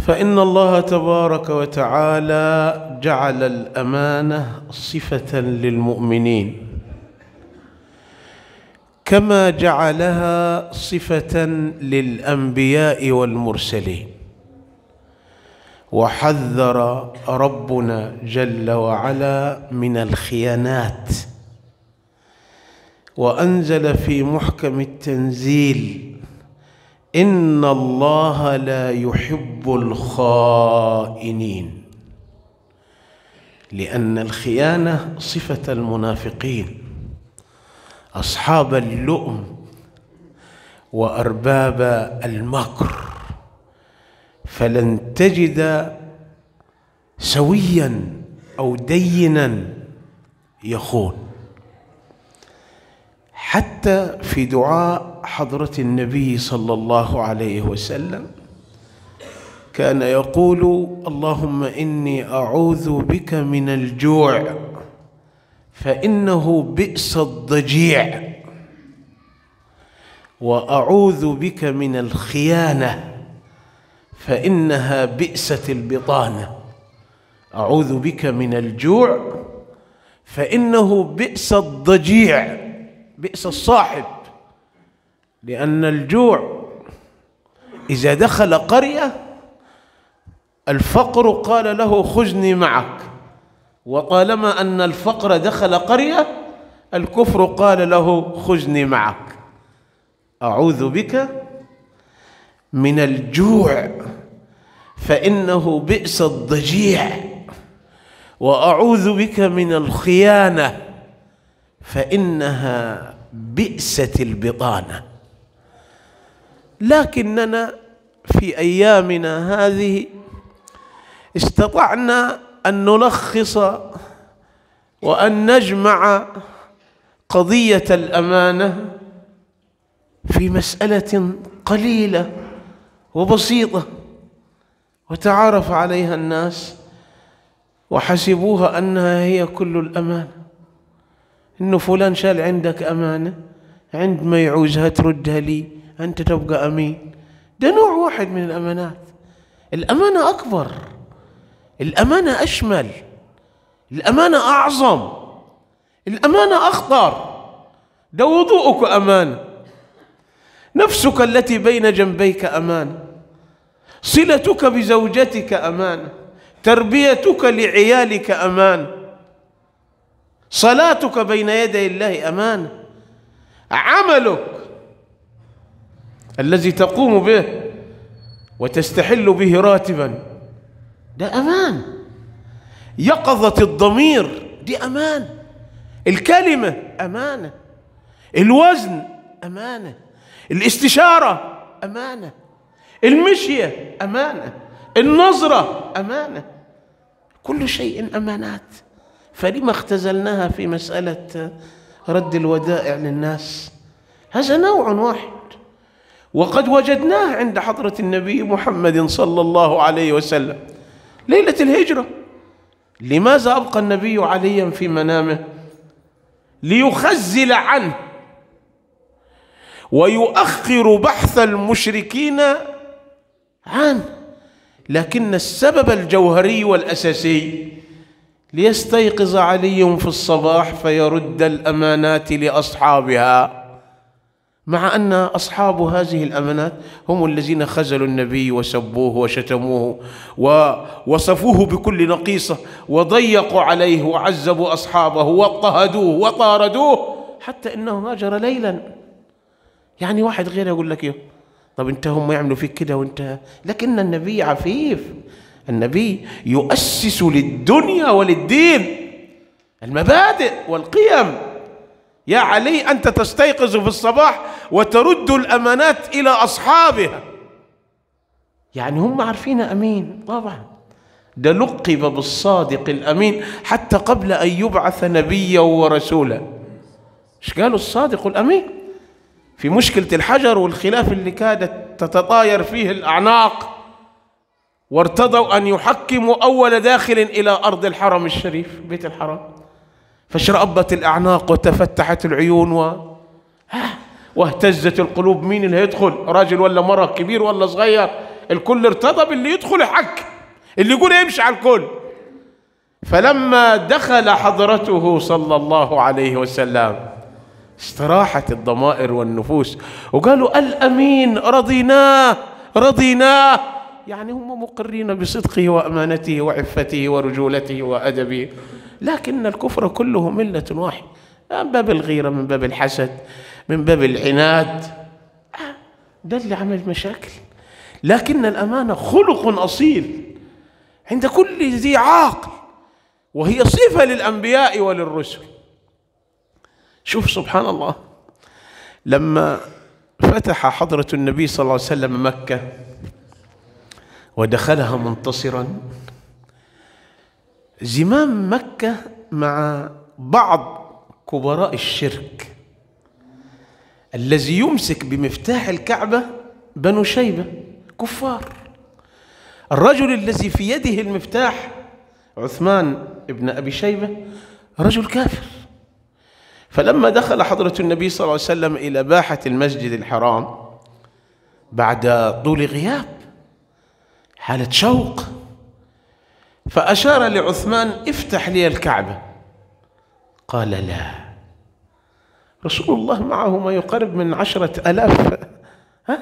فان الله تبارك وتعالى جعل الامانه صفه للمؤمنين كما جعلها صفه للانبياء والمرسلين وحذر ربنا جل وعلا من الخيانات وانزل في محكم التنزيل إن الله لا يحب الخائنين لأن الخيانة صفة المنافقين أصحاب اللؤم وأرباب المكر فلن تجد سويا أو دينا يخون حتى في دعاء حضرة النبي صلى الله عليه وسلم كان يقول اللهم إني أعوذ بك من الجوع فإنه بئس الضجيع وأعوذ بك من الخيانة فإنها بئسة البطانة أعوذ بك من الجوع فإنه بئس الضجيع بئس الصاحب لأن الجوع إذا دخل قرية الفقر قال له خذني معك وطالما أن الفقر دخل قرية الكفر قال له خذني معك أعوذ بك من الجوع فإنه بئس الضجيع وأعوذ بك من الخيانة فإنها بئست البطانة لكننا في ايامنا هذه استطعنا ان نلخص وان نجمع قضيه الامانه في مساله قليله وبسيطه وتعارف عليها الناس وحسبوها انها هي كل الامانه انه فلان شال عندك امانه عند ما يعوزها تردها لي أنت تبقى أمين ده نوع واحد من الأمانات الأمانة أكبر الأمانة أشمل الأمانة أعظم الأمانة أخطر ده وضوءك أمانة نفسك التي بين جنبيك أمانة صلتك بزوجتك أمانة تربيتك لعيالك أمانة صلاتك بين يدي الله أمانة عملك الذي تقوم به وتستحل به راتبا ده أمان يقظة الضمير دي أمان الكلمة أمانة الوزن أمانة الاستشارة أمانة المشية أمانة النظرة أمانة كل شيء أمانات فلما اختزلناها في مسألة رد الودائع للناس هذا نوع واحد وقد وجدناه عند حضرة النبي محمد صلى الله عليه وسلم ليلة الهجرة لماذا أبقى النبي عليا في منامه ليخزل عنه ويؤخر بحث المشركين عنه لكن السبب الجوهري والأساسي ليستيقظ علي في الصباح فيرد الأمانات لأصحابها مع أن أصحاب هذه الأمانات هم الذين خزلوا النبي وسبوه وشتموه ووصفوه بكل نقيصة وضيقوا عليه وعذبوا أصحابه واضطهدوه وطاردوه حتى إنه هاجر ليلا يعني واحد غيره يقول لك إيه طب أنت هم يعملوا فيك كده وأنت لكن النبي عفيف النبي يؤسس للدنيا وللدين المبادئ والقيم يا علي أنت تستيقظ في الصباح وترد الأمانات إلى أصحابها يعني هم عارفين أمين طبعا ده لقب بالصادق الأمين حتى قبل أن يبعث نبيا ورسولا ايش قالوا الصادق الأمين في مشكلة الحجر والخلاف اللي كادت تتطاير فيه الأعناق وارتضوا أن يحكموا أول داخل إلى أرض الحرم الشريف بيت الحرام فاشرأبت الأعناق وتفتحت العيون و... واهتزت القلوب مين اللي هيدخل راجل ولا مرة كبير ولا صغير الكل ارتضى باللي يدخل حق اللي يقول يمشي على الكل فلما دخل حضرته صلى الله عليه وسلم استراحت الضمائر والنفوس وقالوا الأمين رضيناه رضيناه يعني هم مقرين بصدقه وأمانته وعفته ورجولته وأدبه لكن الكفر كله ملة واحد آه، من باب الغيرة من باب الحسد من باب العناد آه، ده اللي عمل مشاكل لكن الأمانة خلق أصيل عند كل ذي عاقل وهي صفة للأنبياء وللرسل شوف سبحان الله لما فتح حضرة النبي صلى الله عليه وسلم مكة ودخلها منتصرا زمام مكة مع بعض كبراء الشرك الذي يمسك بمفتاح الكعبة بنو شيبة كفار الرجل الذي في يده المفتاح عثمان ابن أبي شيبة رجل كافر فلما دخل حضرة النبي صلى الله عليه وسلم إلى باحة المسجد الحرام بعد طول غياب حالة شوق فأشار لعثمان افتح لي الكعبة قال لا رسول الله معه ما يقرب من عشرة ألاف ها؟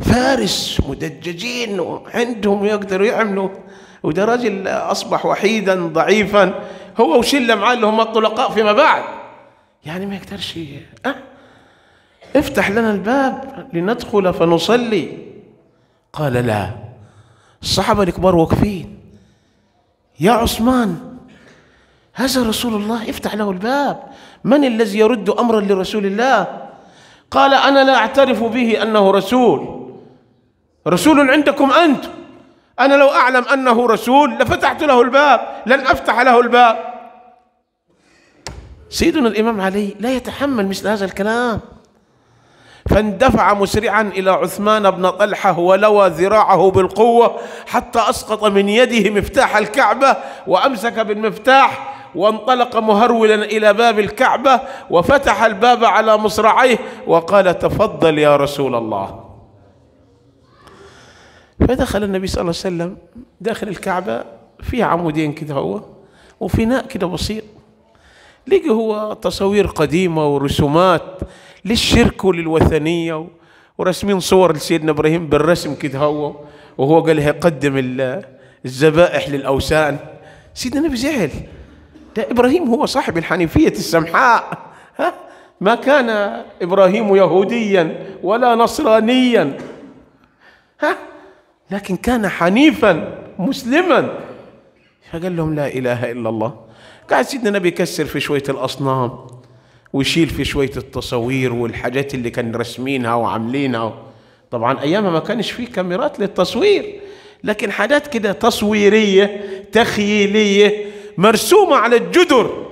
فارس مدججين وعندهم يقدروا يعملوا وده راجل أصبح وحيدا ضعيفا هو وشلة معاه اللي هم الطلقاء فيما بعد يعني ما يقدرش أه؟ افتح لنا الباب لندخل فنصلي قال لا الصحابة الكبار واقفين يا عثمان هذا رسول الله افتح له الباب من الذي يرد أمرا لرسول الله قال أنا لا أعترف به أنه رسول رسول عندكم انت أنا لو أعلم أنه رسول لفتحت له الباب لن أفتح له الباب سيدنا الإمام علي لا يتحمل مثل هذا الكلام فاندفع مسرعا إلى عثمان بن طلحة ولوى ذراعه بالقوة حتى أسقط من يده مفتاح الكعبة وأمسك بالمفتاح وانطلق مهرولا إلى باب الكعبة وفتح الباب على مصرعيه وقال تفضل يا رسول الله فدخل النبي صلى الله عليه وسلم داخل الكعبة في عمودين كده هو وفناء كده بسيط لقي هو تصاوير قديمة ورسومات للشرك وللوثنية وراسمين صور لسيدنا إبراهيم بالرسم كده هو وهو قال هيقدم الذبائح للأوثان سيدنا النبي زعل ده إبراهيم هو صاحب الحنيفية السمحاء ها ما كان إبراهيم يهوديا ولا نصرانيا ها لكن كان حنيفا مسلما فقال لهم لا إله إلا الله قاعد سيدنا النبي يكسر في شوية الأصنام ويشيل في شويه التصاوير والحاجات اللي كان راسمينها وعاملينها طبعا ايامها ما كانش في كاميرات للتصوير لكن حاجات كده تصويريه تخييليه مرسومه على الجدر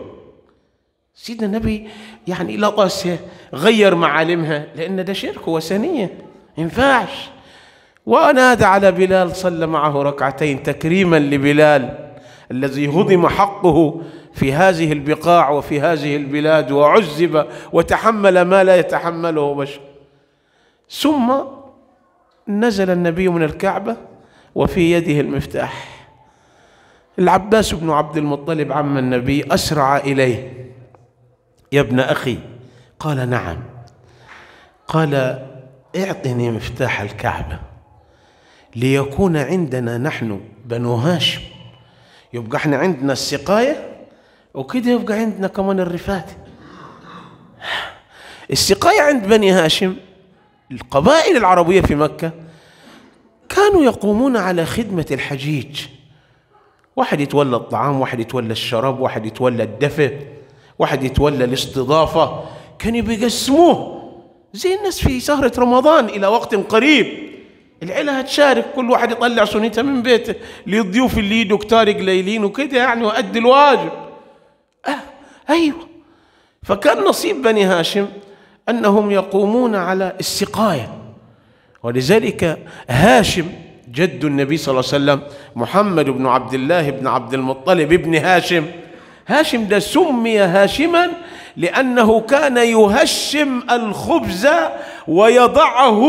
سيدنا النبي يعني لا قاسية غير معالمها لأن ده شرك وثنية ينفعش ونادى على بلال صلى معه ركعتين تكريما لبلال الذي هضم حقه في هذه البقاع وفي هذه البلاد وعذب وتحمل ما لا يتحمله بشر ثم نزل النبي من الكعبة وفي يده المفتاح العباس بن عبد المطلب عم النبي أسرع إليه يا ابن أخي قال نعم قال اعطني مفتاح الكعبة ليكون عندنا نحن بنو هاشم يبقى احنا عندنا السقايه وكده يبقى عندنا كمان الرفات السقاية عند بني هاشم القبائل العربية في مكة كانوا يقومون على خدمة الحجيج واحد يتولى الطعام واحد يتولى الشراب واحد يتولى الدفء واحد يتولى الاستضافة كانوا بيقسموه زي الناس في سهرة رمضان إلى وقت قريب العيلة هتشارك كل واحد يطلع سنيته من بيته للضيوف اللي يدوا كتار قليلين وكده يعني وأدي الواجب أيوة فكان نصيب بني هاشم أنهم يقومون على السقاية ولذلك هاشم جد النبي صلى الله عليه وسلم محمد بن عبد الله بن عبد المطلب بن هاشم هاشم ده سمي هاشما لأنه كان يهشم الخبز ويضعه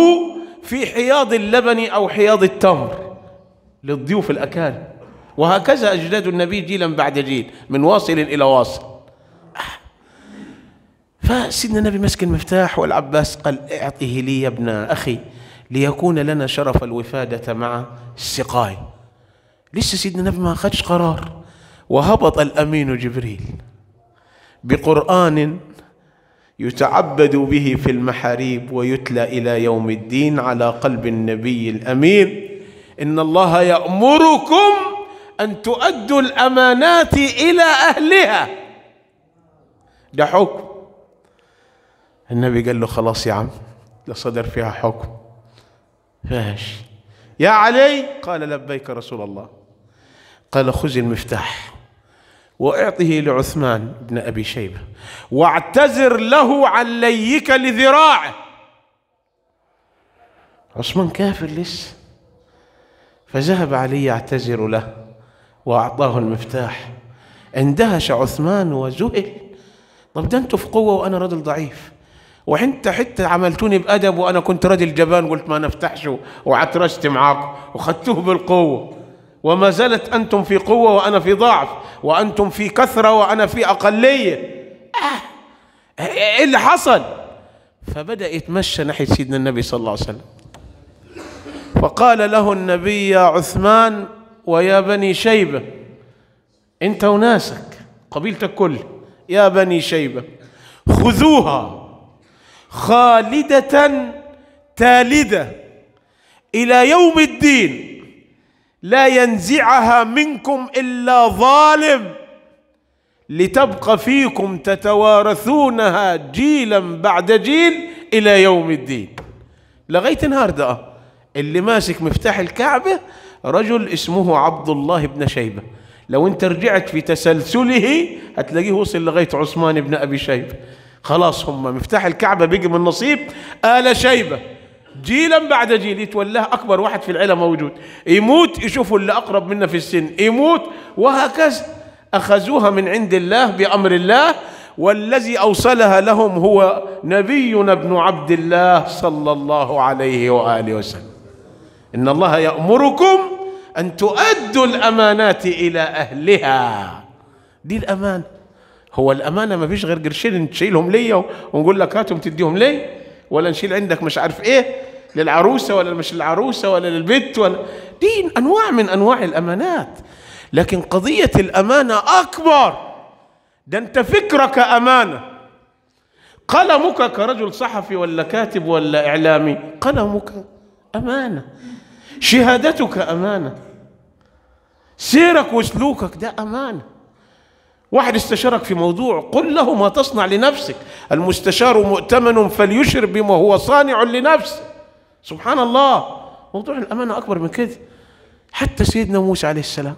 في حياض اللبن أو حياض التمر للضيوف الاكارم وهكذا أجداد النبي جيلا بعد جيل من واصل إلى واصل فسيدنا النبي مسك المفتاح والعباس قال اعطه لي يا ابن اخي ليكون لنا شرف الوفاده مع السقاي لسه سيدنا النبي ما اخذش قرار وهبط الامين جبريل بقران يتعبد به في المحاريب ويتلى الى يوم الدين على قلب النبي الامين ان الله يامركم ان تؤدوا الامانات الى اهلها ده حكم النبي قال له خلاص يا عم لا صدر فيها حكم فاش يا علي قال لبيك رسول الله قال خذ المفتاح واعطه لعثمان بن ابي شيبه واعتذر له عن ليك لذراعه عثمان كافر لسه فذهب علي يعتذر له واعطاه المفتاح اندهش عثمان وذهل طب ده انتوا في قوه وانا رجل ضعيف وحتى حتى عملتوني بادب وانا كنت راجل جبان قلت ما نفتحش وعترشت معاكم وخدتوه بالقوه وما زالت انتم في قوه وانا في ضعف وانتم في كثره وانا في اقليه آه. ايه اللي حصل فبدا يتمشى ناحيه سيدنا النبي صلى الله عليه وسلم فقال له النبي يا عثمان ويا بني شيبه انت وناسك قبيلتك كل يا بني شيبه خذوها خالدة تالدة إلى يوم الدين لا ينزعها منكم إلا ظالم لتبقى فيكم تتوارثونها جيلا بعد جيل إلى يوم الدين لغاية ده اللي ماسك مفتاح الكعبة رجل اسمه عبد الله بن شيبة لو انت رجعت في تسلسله هتلاقيه وصل لغاية عثمان بن أبي شيبة خلاص هم مفتاح الكعبة بيجي من نصيب آل شيبة جيلا بعد جيل يتولاه أكبر واحد في العيلة موجود يموت يشوفوا اللي أقرب منا في السن يموت وهكذا أخذوها من عند الله بأمر الله والذي أوصلها لهم هو نبينا ابن عبد الله صلى الله عليه وآله وسلم إن الله يأمركم أن تؤدوا الأمانات إلى أهلها دي الأمانة هو الامانه ما فيش غير قرشين نشيلهم ليا ونقول لك هاتهم تديهم لي ولا نشيل عندك مش عارف ايه للعروسه ولا مش للعروسه ولا للبنت ولا دي انواع من انواع الامانات لكن قضيه الامانه اكبر ده انت فكرك امانه قلمك كرجل صحفي ولا كاتب ولا اعلامي قلمك امانه شهادتك امانه سيرك وسلوكك ده امانه واحد استشارك في موضوع قل له ما تصنع لنفسك المستشار مؤتمن فليشر بما هو صانع لنفسه سبحان الله موضوع الأمانة أكبر من كده حتى سيدنا موسى عليه السلام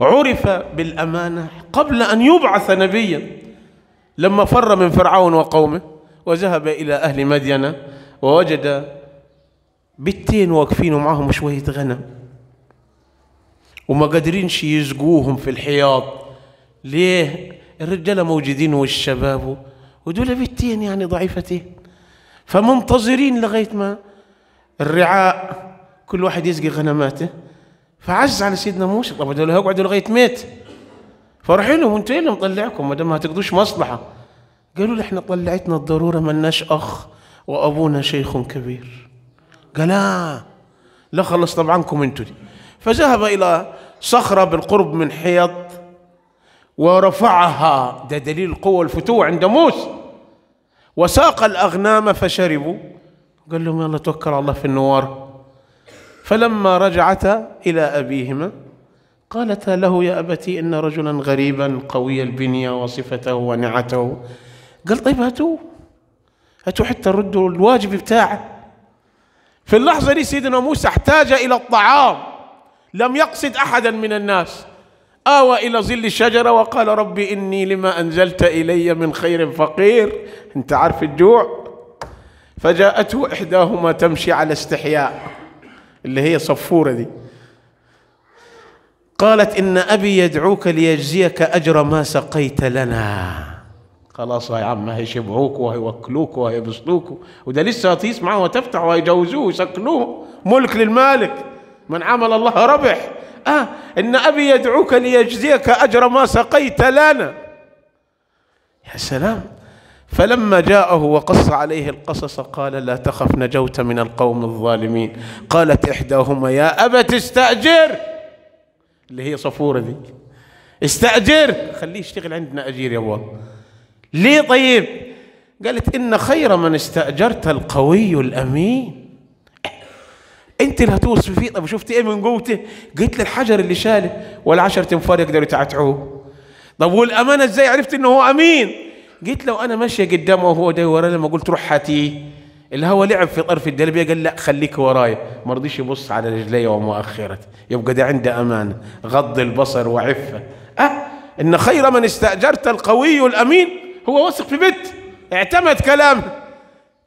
عرف بالأمانة قبل أن يبعث نبيا لما فر من فرعون وقومه وذهب إلى أهل مدينة ووجد بتين واقفين ومعهم شوية غنم وما قادرينش يسقوهم في الحياض ليه الرجاله موجودين والشباب ودول بيتين يعني ضعيفتين فمنتظرين لغايه ما الرعاء كل واحد يسقي غنماته فعز على سيدنا موسى طب هدول هيقعدوا لغايه ميت فرحين لهم انتوا إيه اللي مطلعكم ما دام ما تقضوش مصلحه قالوا له احنا طلعتنا الضروره لناش اخ وابونا شيخ كبير قال آه. لا لا خلص طبعاكم انتوا دي فذهب الى صخره بالقرب من حيط ورفعها ده دليل القوة الفتوة عند موسى وساق الأغنام فشربوا قال لهم يلا توكل على الله في النوار فلما رجعتا إلى أبيهما قالتا له يا أبتي إن رجلا غريبا قوي البنية وصفته ونعته قال طيب هاتوه هاتوه حتى ردوا الواجب بتاعه في اللحظة دي سيدنا موسى احتاج إلى الطعام لم يقصد أحدا من الناس آوى إلى ظل الشجرة وقال ربي إني لما أنزلت إلي من خير فقير أنت عارف الجوع فجاءته إحداهما تمشي على استحياء اللي هي صفورة دي قالت إن أبي يدعوك ليجزيك أجر ما سقيت لنا خلاص يا عم هيشبعوك وهيوكلوك وهيبسطوك وده لسه هتيس معاه وتفتح ويجوزوه ويسكنوه ملك للمالك من عمل الله ربح آه إن أبي يدعوك ليجزيك أجر ما سقيت لنا يا سلام فلما جاءه وقص عليه القصص قال لا تخف نجوت من القوم الظالمين قالت إحداهما يا أبت استأجر اللي هي صفورة دي استأجر خليه يشتغل عندنا أجير يا أبوه ليه طيب قالت إن خير من استأجرت القوي الأمين انت اللي هتوصفي فيه طب شفت ايه من قوته قلت للحجر الحجر اللي شاله والعشر تنفار يقدروا يتعتعوه طب والامانه ازاي عرفت انه هو امين قلت لو انا ماشيه قدامه وهو ده ورا لما قلت روح هاتيه الهوا لعب في طرف الدلبيه قال لا خليك وراي ما رضيش يبص على رجلي ومؤخرتي يبقى ده عنده امانه غض البصر وعفه اه ان خير من استاجرت القوي الامين هو واثق في بيت اعتمد كلامه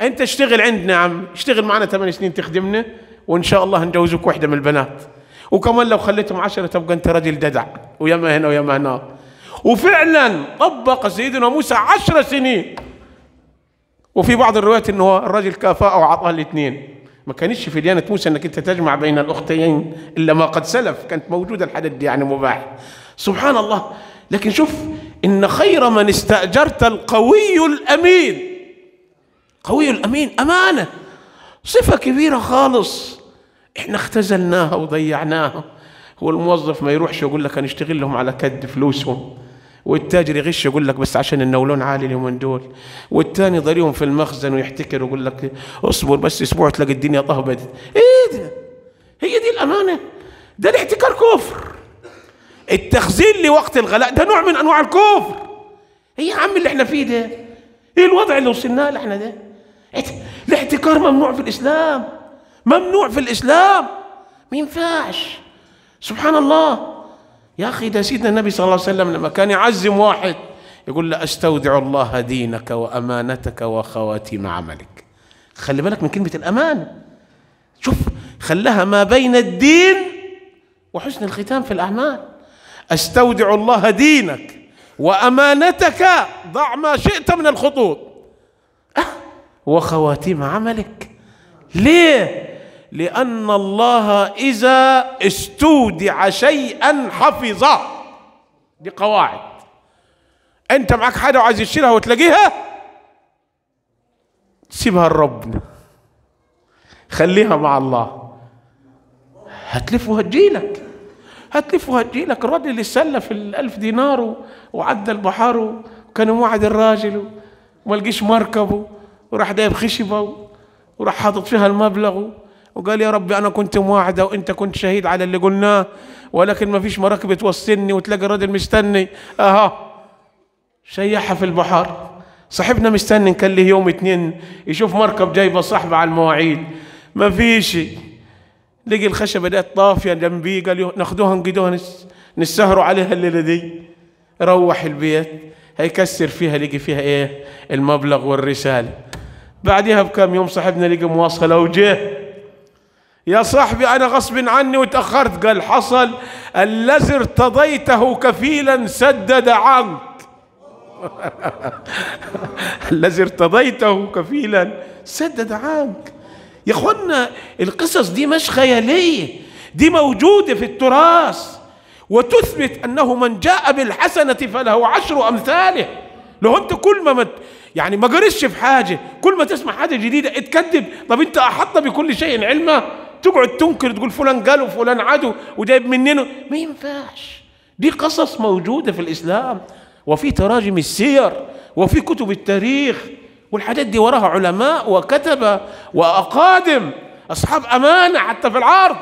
انت اشتغل عندنا يا عم اشتغل معنا ثمان سنين تخدمنا وان شاء الله هنجوزك واحده من البنات وكمان لو خليتهم عشرة تبقى انت رجل ددع وياما هنا وياما هنا وفعلا طبق سيدنا موسى عشر سنين وفي بعض الروايات انه الرجل كافاه وعطاه الاثنين ما كانش في ديانه موسى انك انت تجمع بين الاختين الا ما قد سلف كانت موجوده الحدد دي يعني مباح سبحان الله لكن شوف ان خير من استاجرت القوي الامين قوي الامين امانه صفة كبيرة خالص احنا اختزلناها وضيعناها هو الموظف ما يروحش يقول لك هنشتغل لهم على كد فلوسهم والتاجر يغش يقول لك بس عشان النولون عالي اليومين دول والتاني ضريهم في المخزن ويحتكر ويقول لك اصبر بس اسبوع تلاقي الدنيا طهبت ايه ده هي دي الامانه ده الاحتكار كفر التخزين لوقت الغلاء ده نوع من انواع الكفر ايه يا عم اللي احنا فيه ده ايه الوضع اللي وصلنا له احنا ده إيه الاحتكار ممنوع في الإسلام ممنوع في الإسلام ما ينفعش سبحان الله يا أخي ده سيدنا النبي صلى الله عليه وسلم لما كان يعزم واحد يقول له أستودع الله دينك وأمانتك وخواتيم عملك خلي بالك من كلمة الامان شوف خلاها ما بين الدين وحسن الختام في الأعمال أستودع الله دينك وأمانتك ضع ما شئت من الخطوط وخواتيم عملك ليه لان الله اذا استودع شيئا حفظه دي قواعد انت معاك حاجه وعايز تشيلها وتلاقيها سيبها لربنا خليها مع الله هتلف وهتجيلك هتلف وهتجيلك الراجل اللي في الألف دينار وعدى البحار وكان موعد الراجل وما لقيش مركبه وراح دايب خشبة وراح حاطط فيها المبلغ وقال يا ربي أنا كنت مواعدة وأنت كنت شهيد على اللي قلناه ولكن ما فيش مراكب توصلني وتلاقي الراجل مستني أها شيحها في البحر صاحبنا مستني كان له يوم اثنين يشوف مركب جايبه صاحبه على المواعيد ما فيش لقي الخشبة دي طافية جنبيه قال ناخدوها نقدوها نسهروا عليها الليلة دي روح البيت هيكسر فيها لقي فيها ايه المبلغ والرسالة بعدها بكم يوم صاحبنا لقى مواصلة وجه يا صاحبي أنا غصب عني وتأخرت قال حصل الذي ارتضيته كفيلا سدد عنك الذي ارتضيته كفيلا سدد عنك يا اخوانا القصص دي مش خياليه دي موجوده في التراث وتثبت انه من جاء بالحسنه فله عشر امثاله لو انت كل ما مت يعني ما جريتش في حاجه كل ما تسمع حاجه جديده اتكذب طب انت احط بكل شيء علما تقعد تنكر تقول فلان قال وفلان عدو وجايب مننا ما ينفعش دي قصص موجوده في الاسلام وفي تراجم السير وفي كتب التاريخ والحاجات دي وراها علماء وكتبه واقادم اصحاب امانه حتى في العرض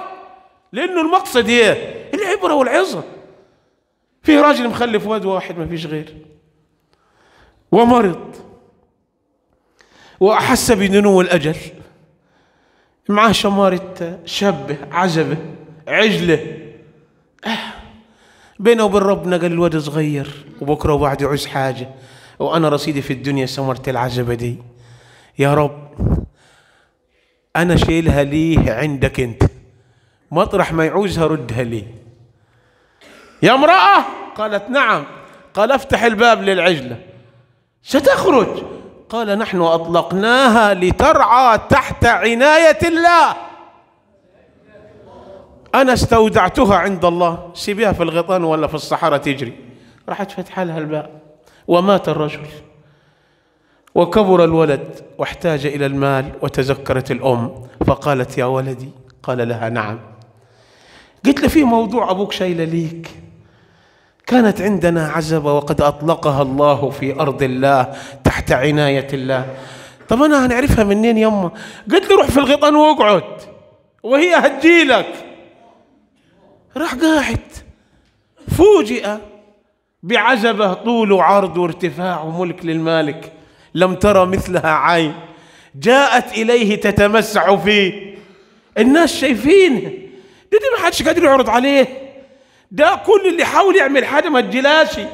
لانه المقصد ايه؟ العبره والعظه في راجل مخلف واد واحد ما فيش غير ومرض وأحس بدنو الأجل معاه شمارة شابة عزبة عجلة آه. بينه وبين ربنا قال الواد صغير وبكرة وبعد يعوز حاجة وأنا رصيدي في الدنيا سمرة العزبة دي يا رب أنا شيلها ليه عندك أنت مطرح ما يعوزها ردها لي يا امرأة قالت نعم قال افتح الباب للعجلة ستخرج قال نحن أطلقناها لترعى تحت عناية الله أنا استودعتها عند الله سيبيها في الغيطان ولا في الصحراء تجري راحت فتح لها الباب ومات الرجل وكبر الولد واحتاج إلى المال وتذكرت الأم فقالت يا ولدي قال لها نعم قلت له في موضوع أبوك شايله ليك كانت عندنا عزبة وقد أطلقها الله في أرض الله تحت عناية الله طب أنا هنعرفها منين يما قلت له روح في الغيطان واقعد وهي هتجيلك راح قاعد فوجئ بعزبة طول وعرض وارتفاع وملك للمالك لم ترى مثلها عين جاءت إليه تتمسع فيه الناس شايفينه دي ما حدش قادر يعرض عليه ده كل اللي حاول يعمل حاجة ما تجلاشي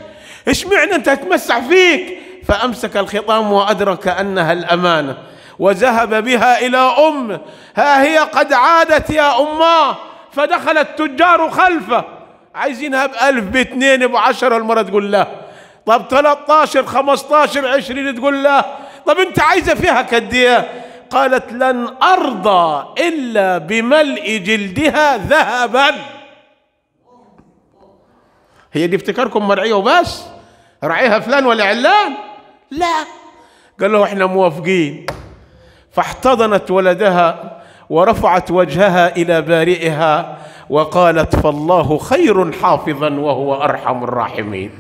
إيش معنى أنت تمسح فيك فأمسك الخطام وأدرك أنها الأمانة وذهب بها إلى أمه ها هي قد عادت يا أماه فدخل التجار خلفه عايزينها بألف باثنين بعشرة المرة تقول له طب 13 15 20 تقول له طب انت عايزة فيها كديه قالت لن أرضى إلا بملء جلدها ذهبا هي دي افتكاركم مرعيه وبس راعيها فلان ولا علان لا قال له احنا موافقين فاحتضنت ولدها ورفعت وجهها الى بارئها وقالت فالله خير حافظا وهو ارحم الراحمين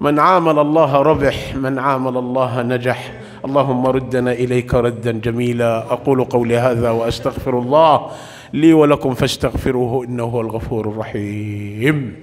من عامل الله ربح من عامل الله نجح اللهم ردنا اليك ردا جميلا اقول قولي هذا واستغفر الله لي ولكم فاستغفروه انه هو الغفور الرحيم